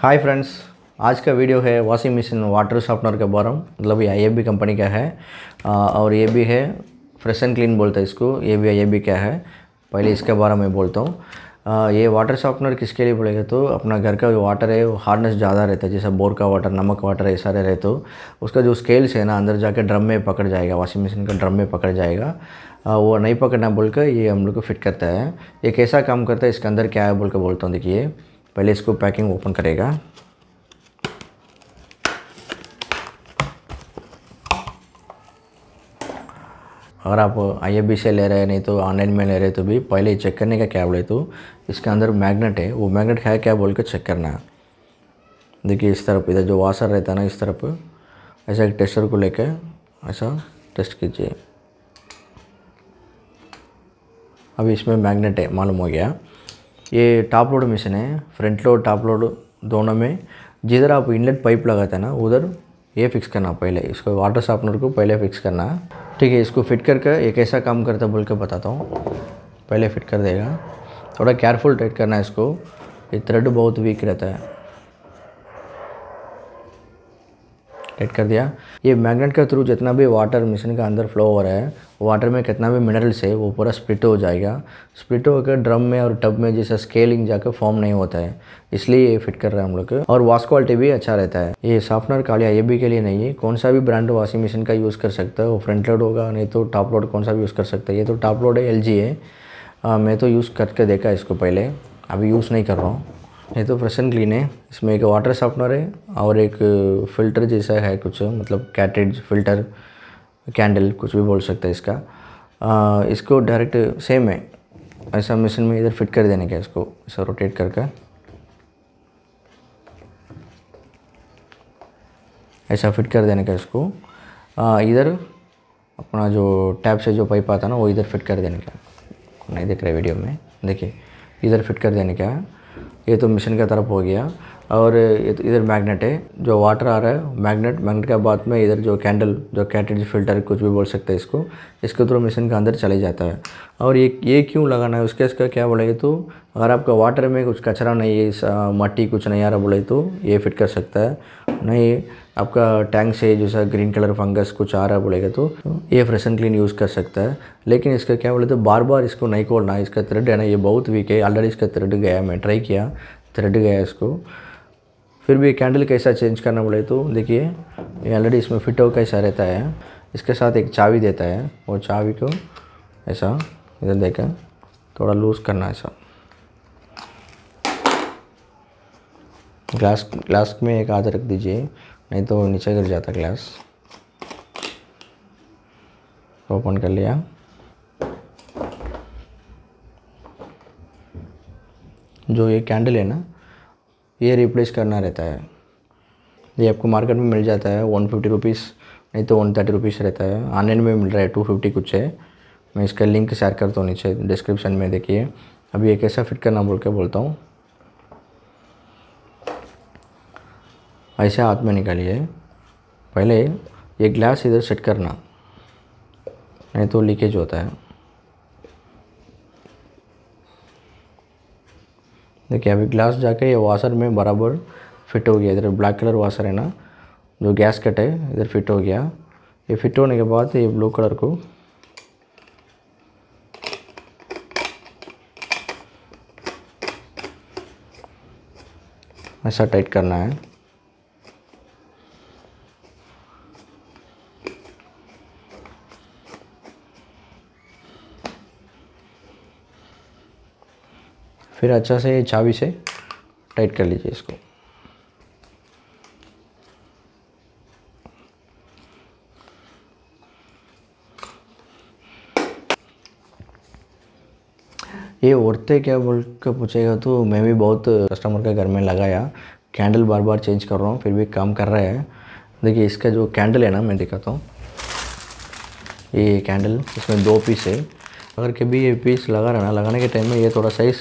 hi friends आज का video है वॉशिंग मशीन वाटर शॉपनर के बारे में मतलब ये आई कंपनी का है और ये भी है फ्रेश एंड क्लीन बोलता है इसको ये भी आई क्या है पहले इसके बारे में बोलता हूँ ये वाटर शॉपनर किसके लिए बोलेगा तो अपना घर का जो वाटर है वो हार्डनेस ज़्यादा रहता है जैसे बोर का वाटर नमक वाटर ये सारे रहते हो तो उसका जो स्केल्स है ना अंदर जाके ड्रम में पकड़ जाएगा वॉशिंग मशीन का ड्रम में पकड़ जाएगा वो नहीं पकड़ना बोल ये हम लोग को फिट करता है ये कैसा काम करता है इसके अंदर क्या है बोल कर बोलता हूँ देखिए पहले इसको पैकिंग ओपन करेगा अगर आप आई से ले रहे हैं नहीं तो ऑनलाइन में ले रहे तो भी पहले चेक करने का क्या बोले तो इसके अंदर मैग्नेट है वो मैग्नेट है क्या बोल के चेक करना है देखिए इस तरफ इधर जो वाशर रहता है ना इस तरफ ऐसा एक टेस्टर को लेके ऐसा टेस्ट कीजिए अब इसमें मैग्नेट है मालूम हो गया ये टॉप लोड मिशन है फ्रंट लोड टॉप लोड दोनों में जिधर आप इनलेट पाइप लगाते हैं ना उधर ये फिक्स करना पहले इसको वाटर शार्पनर को पहले फिक्स करना ठीक है इसको फिट करके एक ऐसा काम करता है बोल के बताता हूँ पहले फिट कर देगा थोड़ा केयरफुल टाइट करना है इसको ये थ्रेड बहुत वीक रहता है टाइट कर दिया ये मैग्नेट के थ्रू जितना भी वाटर मशीन के अंदर फ्लो हो रहा है वाटर में कितना भी मिनरल्स है वो पूरा स्प्लिट हो जाएगा स्प्लिट होकर ड्रम में और टब में जैसे स्केलिंग जाकर फॉर्म नहीं होता है इसलिए ये फिट कर रहे हैं हम लोग और वॉश क्वालिटी भी अच्छा रहता है ये सॉफ्टनर कालिया ये भी के लिए नहीं है कौन सा भी ब्रांड वॉशिंग मशीन का यूज़ कर सकता है वो फ्रंट लोड होगा नहीं तो टॉप लोड कौन सा भी यूज़ कर सकता है ये तो टॉप लोड है एल है आ, मैं तो यूज़ करके देखा इसको पहले अभी यूज़ नहीं कर रहा हूँ ये तो फ्रेशन क्लीन है इसमें एक वाटर शार्पनर है और एक फ़िल्टर जैसा है कुछ मतलब कैटेड फिल्टर कैंडल कुछ भी बोल सकते हैं इसका आ, इसको डायरेक्ट सेम है ऐसा मशीन में इधर फिट कर देने का इसको ऐसा रोटेट करके ऐसा फिट कर देने का इसको इधर अपना जो टैप से जो पाइप आता ना वो इधर फिट कर देने का नहीं देख रहे वीडियो में देखिए इधर फिट कर देने का ये तो मिशन की तरफ हो गया और इधर मैग्नेट है जो वाटर आ रहा है मैग्नेट मैग्नेट के बाद में इधर जो कैंडल जो कैटेज फिल्टर कुछ भी बोल सकते हैं इसको इसके थ्रू मशीन के अंदर चले जाता है और ये ये क्यों लगाना है उसके इसका क्या बोले तो अगर आपका वाटर में कुछ कचरा नहीं है मट्टी कुछ नहीं आ रहा बोले तो ये फिट कर सकता है नहीं आपका टैंक से जैसा ग्रीन कलर फंगस कुछ आ रहा बोलेगा तो ये फ्रेश एंड क्लीन यूज़ कर सकता है लेकिन इसका क्या बोले तो बार बार इसको नहीं खोलना इसका थ्रेड है ना ये बहुत वीक है ऑलरेडी इसका थ्रेड गया मैं ट्राई किया थ्रेड गया इसको फिर भी कैंडल कैसा चेंज करना बोले तो देखिए ये ऑलरेडी इसमें फिट हो कैसा रहता है इसके साथ एक चाबी देता है वो चाबी को ऐसा इधर देखें थोड़ा लूज़ करना ऐसा ग्लास ग्लास में एक आधा रख दीजिए नहीं तो नीचे गिर जाता ग्लास ओपन कर लिया जो ये कैंडल है ना ये रिप्लेस करना रहता है ये आपको मार्केट में मिल जाता है वन फिफ्टी रुपीज़ नहीं तो वन थर्टी रुपीज़ रहता है ऑनलाइन में मिल रहा है टू फिफ्टी कुछ है मैं इसका लिंक शेयर करता हूँ नीचे डिस्क्रिप्शन में देखिए अभी ये कैसा फिट करना बोल के बोलता हूँ ऐसे हाथ में निकालिए पहले ये ग्लास इधर सेट करना नहीं तो लीकेज होता है देखिए अभी ग्लास जाके ये वाशर में बराबर फिट हो गया इधर ब्लैक कलर वाशर है ना जो गैस कट है इधर फिट हो गया ये फिट होने के बाद ये ब्लू कलर को ऐसा टाइट करना है फिर अच्छा से चाबी से टाइट कर लीजिए इसको ये औरतें क्या बोल के पूछेगा तो मैं भी बहुत कस्टमर के घर में लगाया कैंडल बार बार चेंज कर रहा हूँ फिर भी काम कर रहा है देखिए इसका जो कैंडल है ना मैं दिखाता हूँ ये कैंडल इसमें दो पीस है अगर कभी ये पीस लगा रहा ना लगाने के टाइम में ये थोड़ा साइज़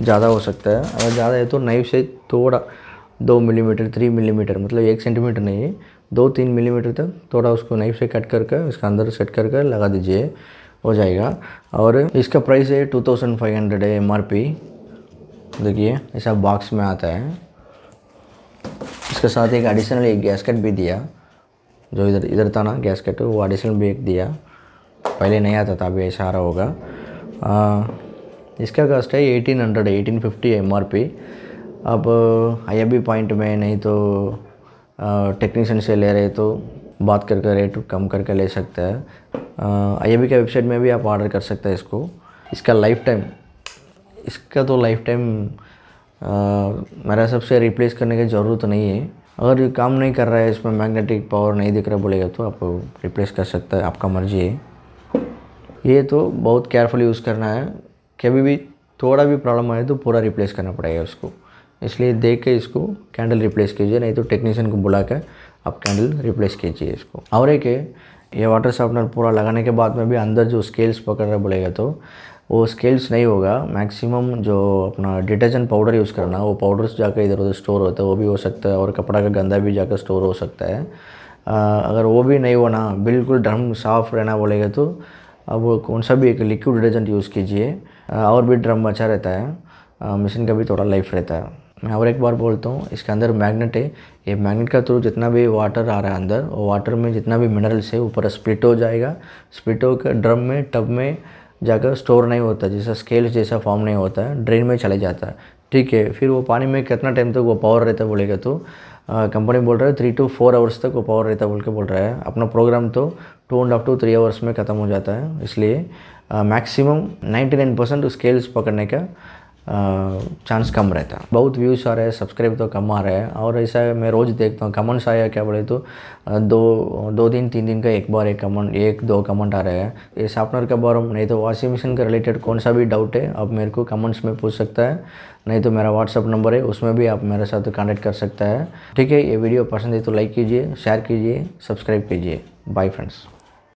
ज़्यादा हो सकता है अगर ज़्यादा है तो नाइफ से थोड़ा दो मिलीमीटर थ्री मिलीमीटर मतलब एक सेंटीमीटर नहीं है दो तीन मिलीमीटर तक थोड़ा उसको नाइफ से कट करके उसका अंदर सेट करके लगा दीजिए हो जाएगा और इसका प्राइस है टू थाउजेंड फाइव हंड्रेड है एम देखिए ऐसा बॉक्स में आता है इसके साथ एक एडिशनल एक गैसकेट भी दिया जो इधर इधर था ना गैसकेट वो एडिशनल भी एक दिया पहले नहीं आता था अभी ऐसा आ रहा होगा इसका कास्ट है eighteen hundred eighteen fifty M R P अब आई पॉइंट में नहीं तो टेक्नीशियन से ले रहे तो बात करके रेट कम करके ले सकते हैं आई बी के वेबसाइट में भी आप ऑर्डर कर सकते हैं इसको इसका लाइफ टाइम इसका तो लाइफ टाइम मेरा सबसे रिप्लेस करने की ज़रूरत नहीं है अगर ये काम नहीं कर रहा है इसमें मैग्नेटिक पावर नहीं दिख रहा बोलेगा तो आप रिप्लेस कर सकते हैं आपका मर्जी है ये तो बहुत केयरफुली यूज़ करना है कभी भी थोड़ा भी प्रॉब्लम आए तो पूरा रिप्लेस करना पड़ेगा उसको इसलिए देख के इसको कैंडल रिप्लेस कीजिए नहीं तो टेक्नीशियन को बुला कर आप कैंडल रिप्लेस कीजिए इसको और एक है ये वाटर शार्पनर पूरा लगाने के बाद में भी अंदर जो स्केल्स पकड़ रहे बोलेगा तो वो स्केल्स नहीं होगा मैक्सिमम जो अपना डिटर्जेंट पाउडर यूज़ करना वो पाउडर्स जाकर इधर उधर स्टोर होता है वो भी हो सकता है और कपड़ा का गंदा भी जाकर स्टोर हो सकता है आ, अगर वो भी नहीं होना बिल्कुल ड्रम साफ़ रहना बोलेगा तो अब कौन सा भी एक लिक्विड डिटर्जेंट यूज़ कीजिए और भी ड्रम अच्छा रहता है मशीन का भी थोड़ा लाइफ रहता है मैं और एक बार बोलता हूँ इसके अंदर मैग्नेट है ये मैग्नेट का थ्रू जितना भी वाटर आ रहा है अंदर और वाटर में जितना भी मिनरल्स है ऊपर स्प्लिट हो जाएगा स्प्लिट होकर ड्रम में टब में जाकर स्टोर नहीं होता जैसा स्केल्स जैसा फॉर्म नहीं होता है ड्रेन में चले जाता है ठीक है फिर वो पानी में कितना टाइम तक तो वो पावर रहता है बोलेगा तो कंपनी बोल रहा है थ्री टू फोर आवर्स तक वो पावर रहता बोल के बोल रहा है अपना प्रोग्राम तो two and half two three hours में ख़त्म हो जाता है इसलिए मैक्सिमम 99 परसेंट स्केल्स पकड़ने का चांस uh, कम रहता है बहुत व्यूज़ आ रहे हैं सब्सक्राइब तो कम आ रहे हैं और ऐसा है मैं रोज़ देखता हूँ कमेंट्स आया क्या बोले तो uh, दो दो दिन तीन दिन का एक बार एक कमेंट एक दो कमेंट आ रहे हैं ये शार्पनर का बार नहीं तो वॉशिंग मशीन के रिलेटेड कौन सा भी डाउट है आप मेरे को कमेंट्स में पूछ सकता है नहीं तो मेरा व्हाट्सअप नंबर है उसमें भी आप मेरे साथ कॉन्टैक्ट कर सकता है ठीक है ये वीडियो पसंद है तो लाइक कीजिए शेयर कीजिए सब्सक्राइब कीजिए बाय फ्रेंड्स